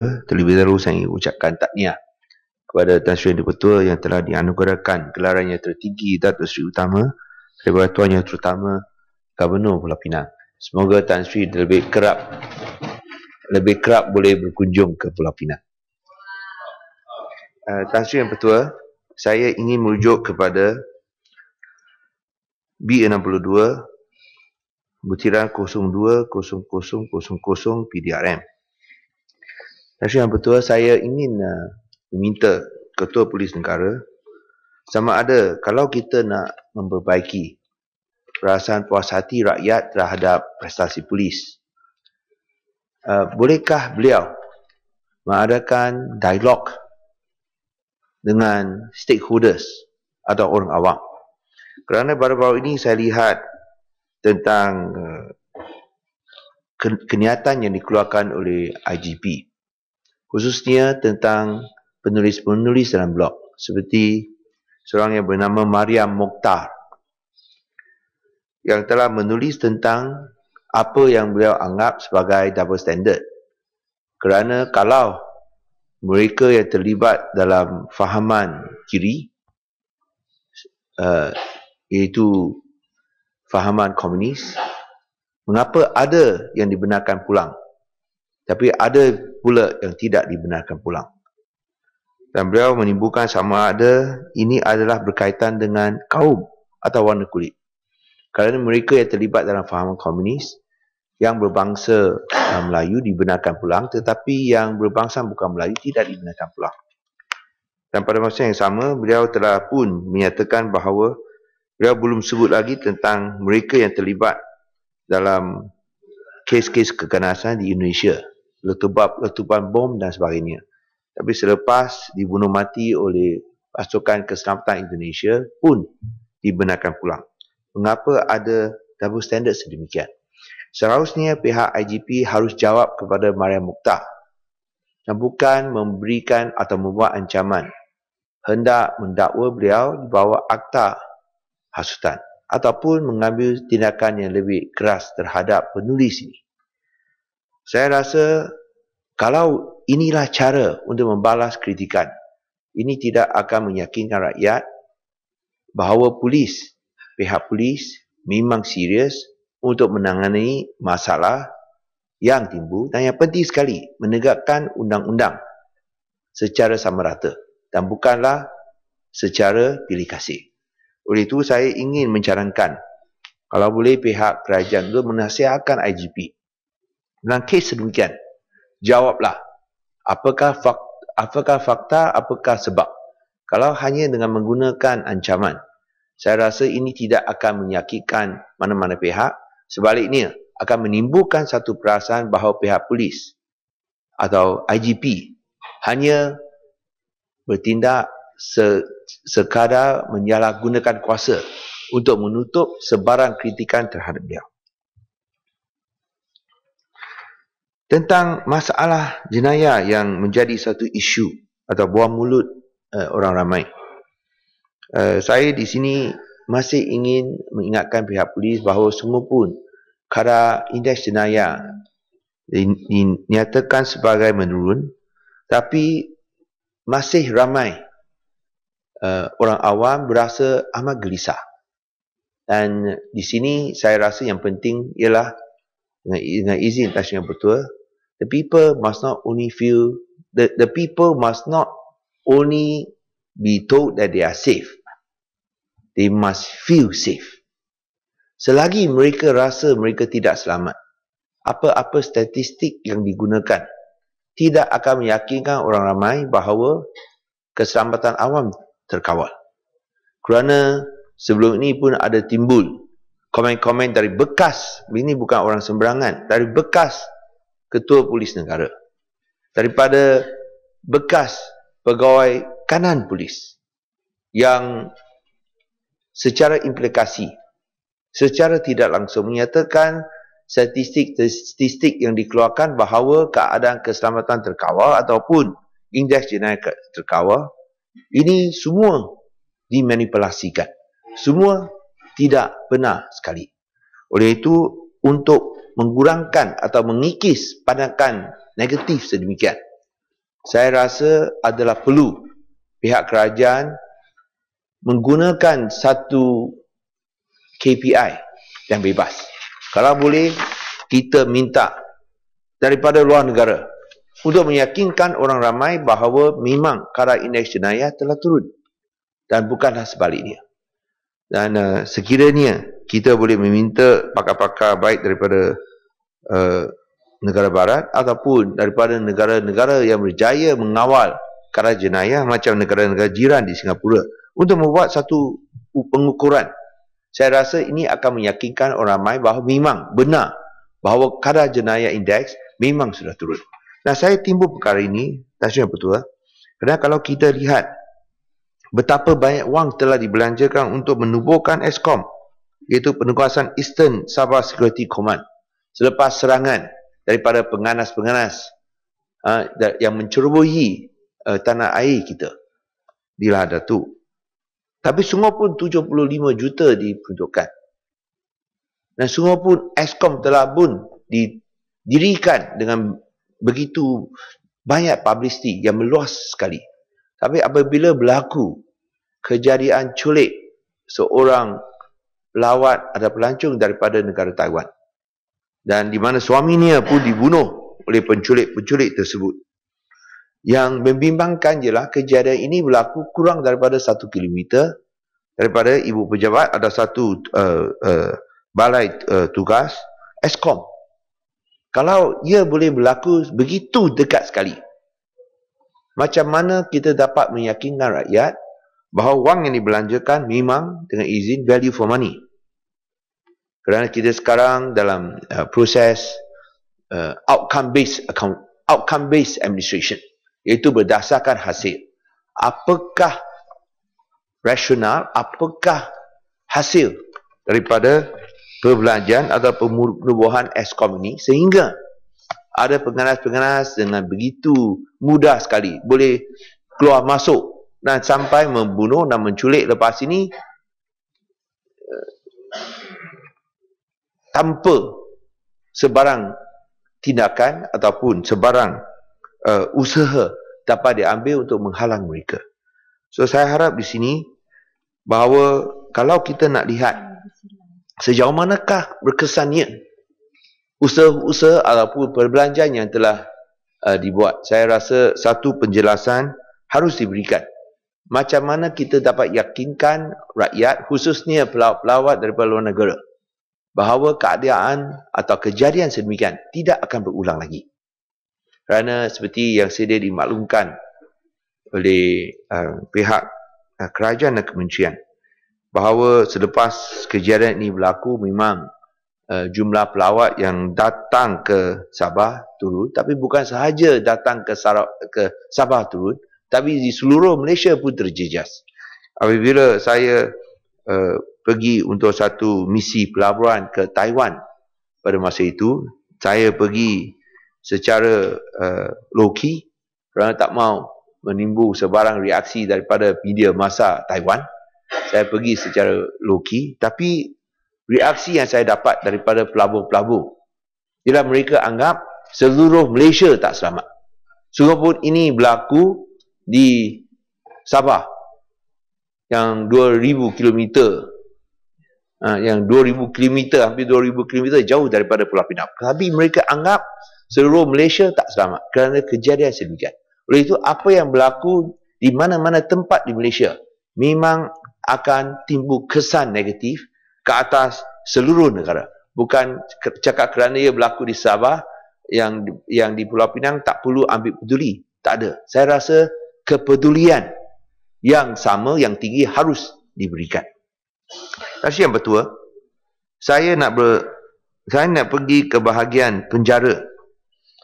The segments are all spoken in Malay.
terlebih dahulu saya ucapkan takniah kepada Tan Sri Yang Pertua yang telah dianugerahkan gelarannya tertinggi Datuk Seri Utama kepada Tuan Yang Terutama Gubernur Pulau Pinang. Semoga Tan Sri lebih kerap lebih kerap boleh berkunjung ke Pulau Pinang. Uh, eh, Tan Sri Yang Pertua, saya ingin merujuk kepada B62 Butiran 02000 PDRM tapi yang betul saya ingin uh, meminta ketua polis negara sama ada kalau kita nak memperbaiki perasaan puas hati rakyat terhadap prestasi polis. Uh, bolehkah beliau mengadakan dialog dengan stakeholders atau orang awam? Kerana baru-baru ini saya lihat tentang uh, ke- kenyataan yang dikeluarkan oleh IGP khususnya tentang penulis-penulis dalam blog seperti seorang yang bernama Maria Mokhtar yang telah menulis tentang apa yang beliau anggap sebagai double standard kerana kalau mereka yang terlibat dalam fahaman kiri uh, iaitu fahaman komunis mengapa ada yang dibenarkan pulang tapi ada pula yang tidak dibenarkan pulang. Dan beliau menimbulkan sama ada ini adalah berkaitan dengan kaum atau warna kulit. Kerana mereka yang terlibat dalam fahaman komunis yang berbangsa eh, Melayu dibenarkan pulang tetapi yang berbangsa bukan Melayu tidak dibenarkan pulang. Dan pada masa yang sama beliau telah pun menyatakan bahawa beliau belum sebut lagi tentang mereka yang terlibat dalam kes-kes keganasan di Indonesia letupan-letupan bom dan sebagainya. Tapi selepas dibunuh mati oleh pasukan keselamatan Indonesia pun dibenarkan pulang. Mengapa ada double standard sedemikian? Seharusnya pihak IGP harus jawab kepada Maria Mukhtar dan bukan memberikan atau membuat ancaman hendak mendakwa beliau di bawah akta hasutan ataupun mengambil tindakan yang lebih keras terhadap penulis ini. Saya rasa kalau inilah cara untuk membalas kritikan, ini tidak akan meyakinkan rakyat bahawa polis, pihak polis memang serius untuk menangani masalah yang timbul dan yang penting sekali menegakkan undang-undang secara sama rata dan bukanlah secara pilih kasih. Oleh itu saya ingin mencarangkan kalau boleh pihak kerajaan itu menasihakan IGP dalam kes sedemikian jawablah apakah fakta, apakah fakta apakah sebab kalau hanya dengan menggunakan ancaman saya rasa ini tidak akan menyakitkan mana-mana pihak sebaliknya akan menimbulkan satu perasaan bahawa pihak polis atau IGP hanya bertindak sekadar menyalahgunakan kuasa untuk menutup sebarang kritikan terhadap dia. tentang masalah jenayah yang menjadi satu isu atau buah mulut uh, orang ramai. Uh, saya di sini masih ingin mengingatkan pihak polis bahawa semua pun kadar indeks jenayah dinyatakan sebagai menurun tapi masih ramai uh, orang awam berasa amat gelisah. Dan di sini saya rasa yang penting ialah dengan, dengan izin Tashmian Pertua, the people must not only feel the, the people must not only be told that they are safe they must feel safe selagi mereka rasa mereka tidak selamat apa-apa statistik yang digunakan tidak akan meyakinkan orang ramai bahawa keselamatan awam terkawal kerana sebelum ini pun ada timbul komen-komen dari bekas ini bukan orang sembarangan dari bekas ketua polis negara daripada bekas pegawai kanan polis yang secara implikasi secara tidak langsung menyatakan statistik-statistik yang dikeluarkan bahawa keadaan keselamatan terkawal ataupun indeks jenayah terkawal ini semua dimanipulasikan semua tidak benar sekali oleh itu untuk mengurangkan atau mengikis pandangan negatif sedemikian. Saya rasa adalah perlu pihak kerajaan menggunakan satu KPI yang bebas. Kalau boleh, kita minta daripada luar negara untuk meyakinkan orang ramai bahawa memang kadar indeks jenayah telah turun dan bukanlah sebaliknya. Dan uh, sekiranya kita boleh meminta pakar-pakar baik daripada uh, negara barat ataupun daripada negara-negara yang berjaya mengawal kerajaan jenayah macam negara-negara jiran di Singapura untuk membuat satu pengukuran. Saya rasa ini akan meyakinkan orang ramai bahawa memang benar bahawa kadar jenayah indeks memang sudah turun. Nah saya timbul perkara ini, tak betul. Kerana kalau kita lihat betapa banyak wang telah dibelanjakan untuk menubuhkan ESKOM, iaitu penugasan Eastern Sabah Security Command selepas serangan daripada penganas-penganas uh, yang mencerobohi uh, eh, tanah air kita di tu. Tapi semua pun 75 juta diperuntukkan. Dan semua pun ESKOM telah pun didirikan dengan begitu banyak publicity yang meluas sekali. Tapi apabila berlaku kejadian culik seorang pelawat ada pelancong daripada negara Taiwan. Dan di mana suaminya pun dibunuh oleh penculik-penculik tersebut. Yang membimbangkan ialah kejadian ini berlaku kurang daripada satu kilometer daripada ibu pejabat ada satu uh, uh, balai uh, tugas, ESKOM. Kalau ia boleh berlaku begitu dekat sekali, macam mana kita dapat meyakinkan rakyat bahawa wang yang dibelanjakan memang dengan izin value for money. Kerana kita sekarang dalam uh, proses uh, outcome based account, outcome based administration, iaitu berdasarkan hasil. Apakah rasional, apakah hasil daripada perbelanjaan atau pembuahan eskom ini sehingga ada pengenas penganas dengan begitu mudah sekali boleh keluar masuk Nah sampai membunuh dan menculik lepas ini eh, tanpa sebarang tindakan ataupun sebarang uh, usaha dapat diambil untuk menghalang mereka. So saya harap di sini bahawa kalau kita nak lihat sejauh manakah berkesannya usaha-usaha ataupun perbelanjaan yang telah uh, dibuat. Saya rasa satu penjelasan harus diberikan macam mana kita dapat yakinkan rakyat khususnya pelawat-pelawat daripada luar negara bahawa keadaan atau kejadian sedemikian tidak akan berulang lagi. Kerana seperti yang sedia dimaklumkan oleh uh, pihak uh, kerajaan dan kementerian bahawa selepas kejadian ini berlaku memang uh, jumlah pelawat yang datang ke Sabah turun tapi bukan sahaja datang ke, Sarab, ke Sabah turun tapi di seluruh Malaysia pun terjejas. Apabila saya uh, pergi untuk satu misi pelaburan ke Taiwan pada masa itu, saya pergi secara uh, eh, low kerana tak mau menimbul sebarang reaksi daripada media masa Taiwan. Saya pergi secara low tapi reaksi yang saya dapat daripada pelabur-pelabur ialah mereka anggap seluruh Malaysia tak selamat. Sungguh pun ini berlaku di Sabah yang 2000 km ha, yang 2000 km hampir 2000 km jauh daripada Pulau Pinang tapi mereka anggap seluruh Malaysia tak selamat kerana kejadian sedemikian oleh itu apa yang berlaku di mana-mana tempat di Malaysia memang akan timbul kesan negatif ke atas seluruh negara bukan cakap kerana ia berlaku di Sabah yang yang di Pulau Pinang tak perlu ambil peduli tak ada saya rasa kepedulian yang sama, yang tinggi harus diberikan. Tapi yang betul, saya nak ber, saya nak pergi ke bahagian penjara.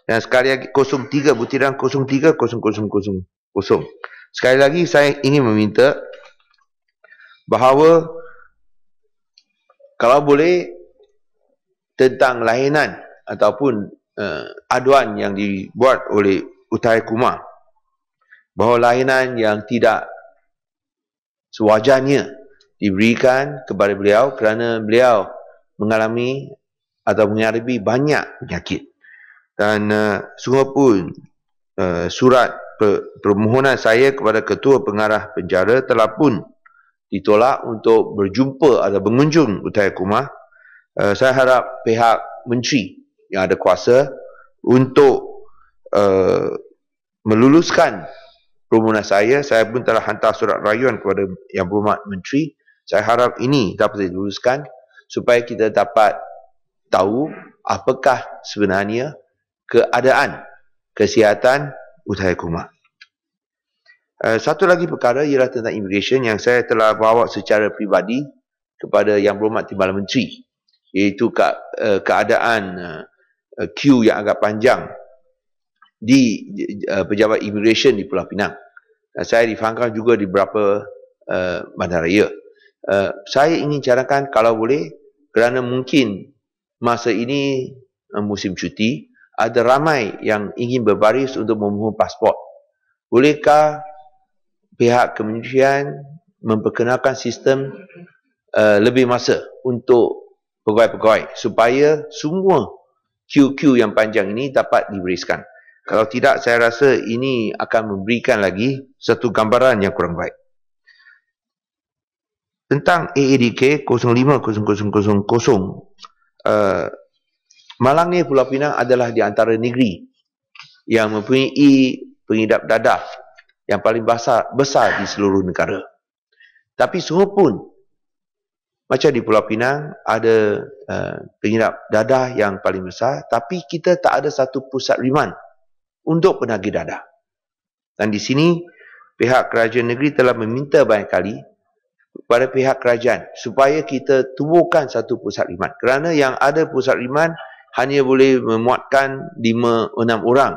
Dan sekali lagi, kosong tiga butiran kosong kosong kosong tiga kosong kosong. Sekali lagi, saya ingin meminta bahawa kalau boleh tentang lahinan ataupun uh, aduan yang dibuat oleh Utai Kumar bahawa lainan yang tidak sewajarnya diberikan kepada beliau kerana beliau mengalami atau mengalami banyak penyakit. Dan uh, sungguh pun uh, surat per- permohonan saya kepada ketua pengarah penjara telah pun ditolak untuk berjumpa atau mengunjung Utaya Kumah. Uh, saya harap pihak menteri yang ada kuasa untuk uh, meluluskan permohonan saya, saya pun telah hantar surat rayuan kepada Yang Berhormat Menteri. Saya harap ini dapat diluluskan supaya kita dapat tahu apakah sebenarnya keadaan kesihatan Utara Kumar. Eh, satu lagi perkara ialah tentang immigration yang saya telah bawa secara pribadi kepada Yang Berhormat Timbalan Menteri iaitu ke, uh, keadaan uh, queue yang agak panjang di uh, pejabat immigration di Pulau Pinang. Eh, saya di difangkan juga di beberapa uh, eh, bandaraya. Uh, eh, saya ingin carakan kalau boleh kerana mungkin masa ini uh, musim cuti ada ramai yang ingin berbaris untuk memohon pasport. Bolehkah pihak kementerian memperkenalkan sistem uh, lebih masa untuk pegawai-pegawai supaya semua QQ yang panjang ini dapat diberiskan. Kalau tidak, saya rasa ini akan memberikan lagi satu gambaran yang kurang baik. Tentang AADK 050000, uh, Malang ni Pulau Pinang adalah di antara negeri yang mempunyai pengidap dadah yang paling besar, besar di seluruh negara. Tapi semua pun, macam di Pulau Pinang, ada uh, pengidap dadah yang paling besar, tapi kita tak ada satu pusat rimand untuk penagih dadah. Dan di sini pihak kerajaan negeri telah meminta banyak kali kepada pihak kerajaan supaya kita tubuhkan satu pusat riman. Kerana yang ada pusat riman hanya boleh memuatkan 5-6 orang.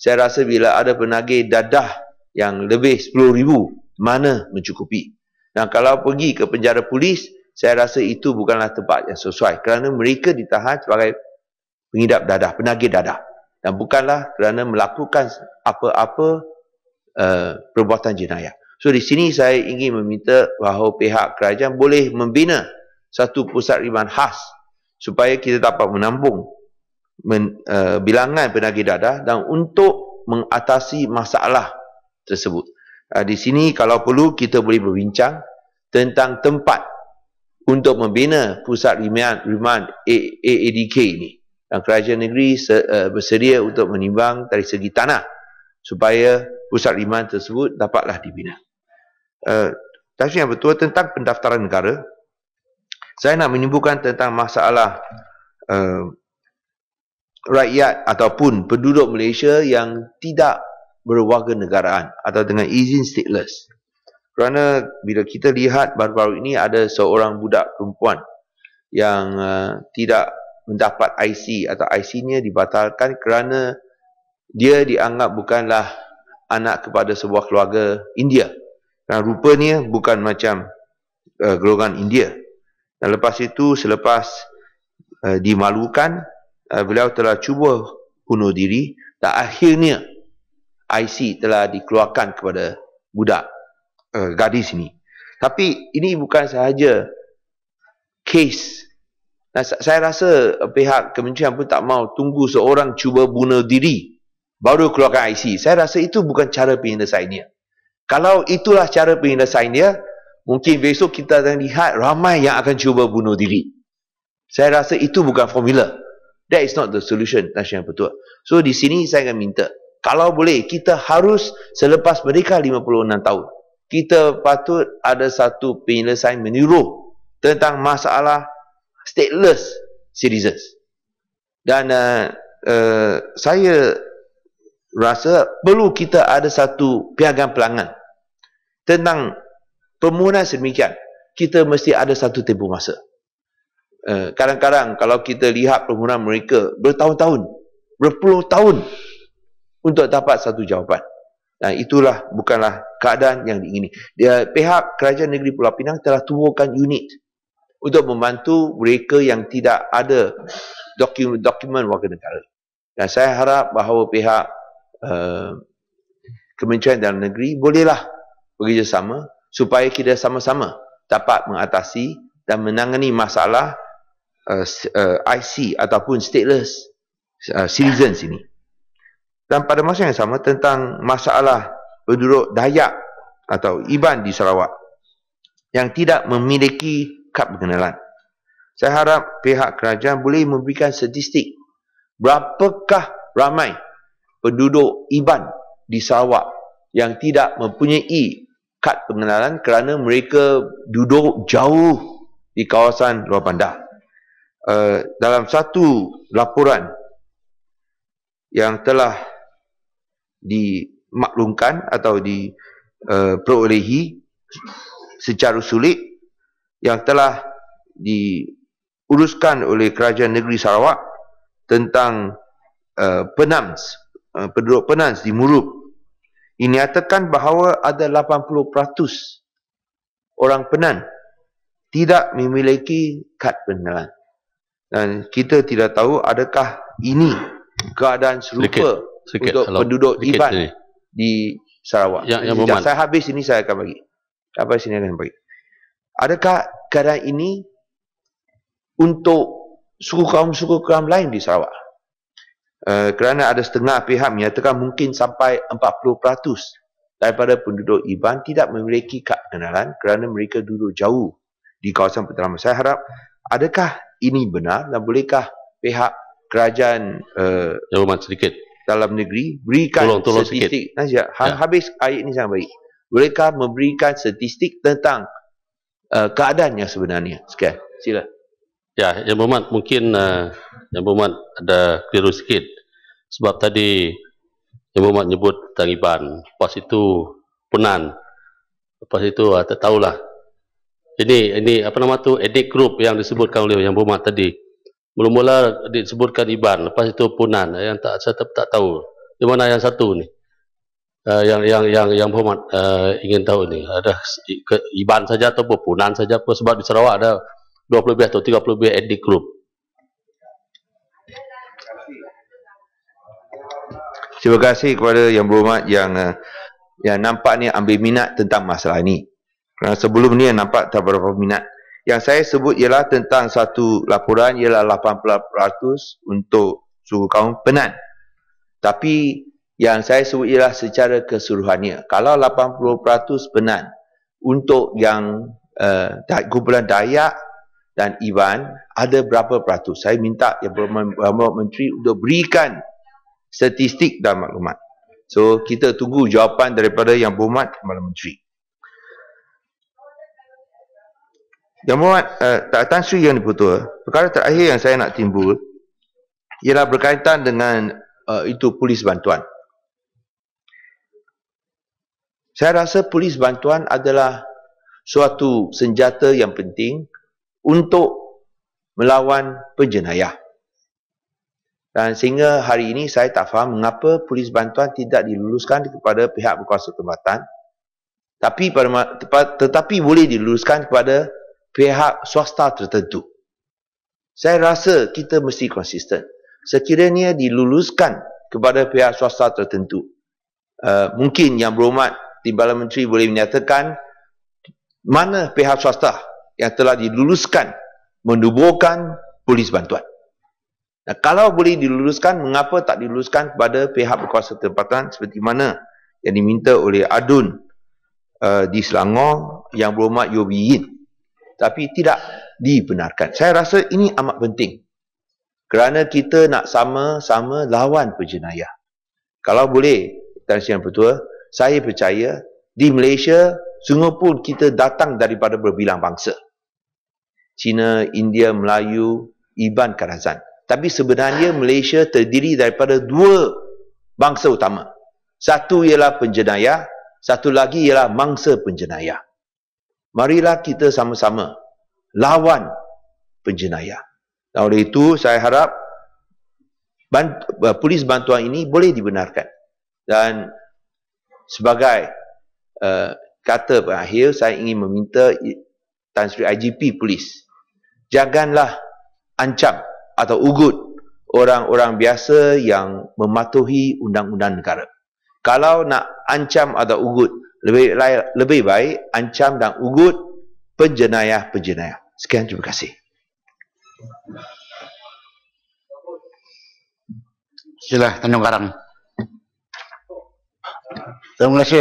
Saya rasa bila ada penagih dadah yang lebih 10 ribu, mana mencukupi? Dan kalau pergi ke penjara polis, saya rasa itu bukanlah tempat yang sesuai. Kerana mereka ditahan sebagai pengidap dadah, penagih dadah dan bukanlah kerana melakukan apa-apa uh, perbuatan jenayah. So di sini saya ingin meminta bahawa pihak kerajaan boleh membina satu pusat riman khas supaya kita dapat menambung men, uh, bilangan penagih dadah dan untuk mengatasi masalah tersebut. Uh, di sini kalau perlu kita boleh berbincang tentang tempat untuk membina pusat riman, riman AADK ini dan kerajaan negeri eh, bersedia untuk menimbang dari segi tanah supaya pusat iman tersebut dapatlah dibina. Uh, eh, tapi yang betul tentang pendaftaran negara, saya nak menyebutkan tentang masalah uh, rakyat ataupun penduduk Malaysia yang tidak berwarga negaraan atau dengan izin stateless. Kerana bila kita lihat baru-baru ini ada seorang budak perempuan yang uh, tidak mendapat IC atau IC-nya dibatalkan kerana dia dianggap bukanlah anak kepada sebuah keluarga India. Dan rupanya bukan macam uh, golongan India. Dan lepas itu selepas uh, dimalukan uh, beliau telah cuba bunuh diri dan akhirnya IC telah dikeluarkan kepada budak uh, gadis ini. Tapi ini bukan sahaja kes Nah, saya rasa eh, pihak kementerian pun tak mau tunggu seorang cuba bunuh diri baru keluarkan IC. Saya rasa itu bukan cara penyelesaian dia. Kalau itulah cara penyelesaian dia, mungkin besok kita akan lihat ramai yang akan cuba bunuh diri. Saya rasa itu bukan formula. That is not the solution, Nasional Petua. So di sini saya akan minta, kalau boleh kita harus selepas mereka 56 tahun, kita patut ada satu penyelesaian meniru tentang masalah stateless citizens. Dan uh, uh, saya rasa perlu kita ada satu piagam pelanggan tentang permohonan sedemikian. Kita mesti ada satu tempoh masa. Eh, kadang-kadang uh, kalau kita lihat permohonan mereka bertahun-tahun, berpuluh tahun untuk dapat satu jawapan. Nah, itulah bukanlah keadaan yang diingini. Dia, pihak Kerajaan Negeri Pulau Pinang telah tubuhkan unit untuk membantu mereka yang tidak ada dokumen-dokumen warga negara. Dan saya harap bahawa pihak uh, Kementerian Dalam Negeri bolehlah bekerjasama supaya kita sama-sama dapat mengatasi dan menangani masalah uh, eh, eh, IC ataupun stateless uh, citizens ini. Dan pada masa yang sama tentang masalah penduduk Dayak atau Iban di Sarawak yang tidak memiliki kad pengenalan. Saya harap pihak kerajaan boleh memberikan statistik berapakah ramai penduduk Iban di Sarawak yang tidak mempunyai kad pengenalan kerana mereka duduk jauh di kawasan luar bandar. Uh, dalam satu laporan yang telah dimaklumkan atau diperolehi eh, uh, secara sulit yang telah diuruskan oleh kerajaan negeri Sarawak tentang uh, eh, penans, uh, eh, penduduk penans di Murub. Ini atakan bahawa ada 80% orang penan tidak memiliki kad penelan. Dan kita tidak tahu adakah ini keadaan serupa sikit, sikit, untuk hello. penduduk sikit Iban sini. di Sarawak. Ya, yang, yang saya habis ini saya akan bagi. Apa sini akan bagi. Adakah keadaan ini untuk suku kaum-suku kaum lain di Sarawak? Uh, kerana ada setengah pihak menyatakan mungkin sampai 40% daripada penduduk Iban tidak memiliki kad pengenalan kerana mereka duduk jauh di kawasan pedalaman. Saya harap adakah ini benar dan bolehkah pihak kerajaan uh, sedikit. dalam negeri berikan tolong, tolong statistik? Sedikit. ya. Habis ayat ini sangat baik. Bolehkah memberikan statistik tentang uh, keadaannya sebenarnya. Sekian. Sila. Ya, yang berhormat mungkin uh, yang berhormat ada keliru sikit sebab tadi yang berhormat nyebut tentang Iban. Lepas itu penan. Lepas itu uh, tak tahulah. Ini ini apa nama tu edit group yang disebutkan oleh yang berhormat tadi. Mula-mula disebutkan Iban, lepas itu punan yang tak saya tak, tak tahu. Di mana yang satu ni? uh, yang yang yang yang Muhammad uh, ingin tahu ni ada Iban saja atau punan saja pun sebab di Sarawak ada 20 lebih atau 30 lebih etnik group. Terima kasih kepada Yang Berhormat yang uh, yang ni ambil minat tentang masalah ini. Kerana sebelum ni yang nampak tak berapa minat. Yang saya sebut ialah tentang satu laporan ialah 80% untuk suku kaum Penan. Tapi yang saya sebut ialah secara keseluruhannya. Kalau 80% benar untuk yang uh, kumpulan Dayak dan Iban ada berapa peratus? Saya minta yang berhormat menteri untuk berikan statistik dan maklumat. So kita tunggu jawapan daripada yang berhormat Perdana Menteri. Yang berhormat uh, Tan Sri yang diputuh, eh, perkara terakhir yang saya nak timbul ialah berkaitan dengan uh, itu polis bantuan. Saya rasa polis bantuan adalah suatu senjata yang penting untuk melawan penjenayah. Dan sehingga hari ini saya tak faham mengapa polis bantuan tidak diluluskan kepada pihak berkuasa tempatan. Tapi pada, tetapi boleh diluluskan kepada pihak swasta tertentu. Saya rasa kita mesti konsisten. Sekiranya diluluskan kepada pihak swasta tertentu, uh, mungkin yang berhormat Timbalan Menteri boleh menyatakan mana pihak swasta yang telah diluluskan menubuhkan polis bantuan. Nah, kalau boleh diluluskan, mengapa tak diluluskan kepada pihak berkuasa tempatan seperti mana yang diminta oleh ADUN uh, di Selangor yang berhormat Yobi Tapi tidak dibenarkan. Saya rasa ini amat penting. Kerana kita nak sama-sama lawan perjenayah. Kalau boleh, Tuan Sian Pertua, saya percaya di Malaysia, pun kita datang daripada berbilang bangsa. Cina, India, Melayu, Iban, Karazan. Tapi sebenarnya Malaysia terdiri daripada dua bangsa utama. Satu ialah penjenayah, satu lagi ialah mangsa penjenayah. Marilah kita sama-sama lawan penjenayah. Dan oleh itu saya harap bant- eh, polis bantuan ini boleh dibenarkan. Dan sebagai uh, kata berakhir saya ingin meminta Tan Sri IGP polis janganlah ancam atau ugut orang-orang biasa yang mematuhi undang-undang negara kalau nak ancam atau ugut lebih lebih baik ancam dan ugut penjenayah-penjenayah sekian terima kasih Sila, Tanjung Karang. 怎么回事？